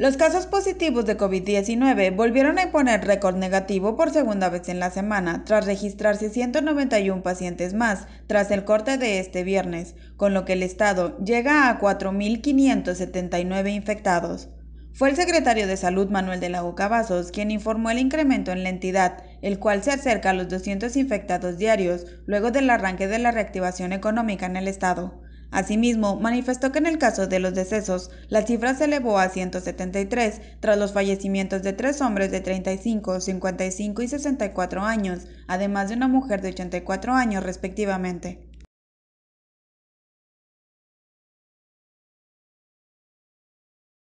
Los casos positivos de COVID-19 volvieron a imponer récord negativo por segunda vez en la semana, tras registrarse 191 pacientes más tras el corte de este viernes, con lo que el Estado llega a 4.579 infectados. Fue el secretario de Salud Manuel de la Cavazos quien informó el incremento en la entidad, el cual se acerca a los 200 infectados diarios luego del arranque de la reactivación económica en el Estado. Asimismo, manifestó que en el caso de los decesos, la cifra se elevó a 173 tras los fallecimientos de tres hombres de 35, 55 y 64 años, además de una mujer de 84 años respectivamente.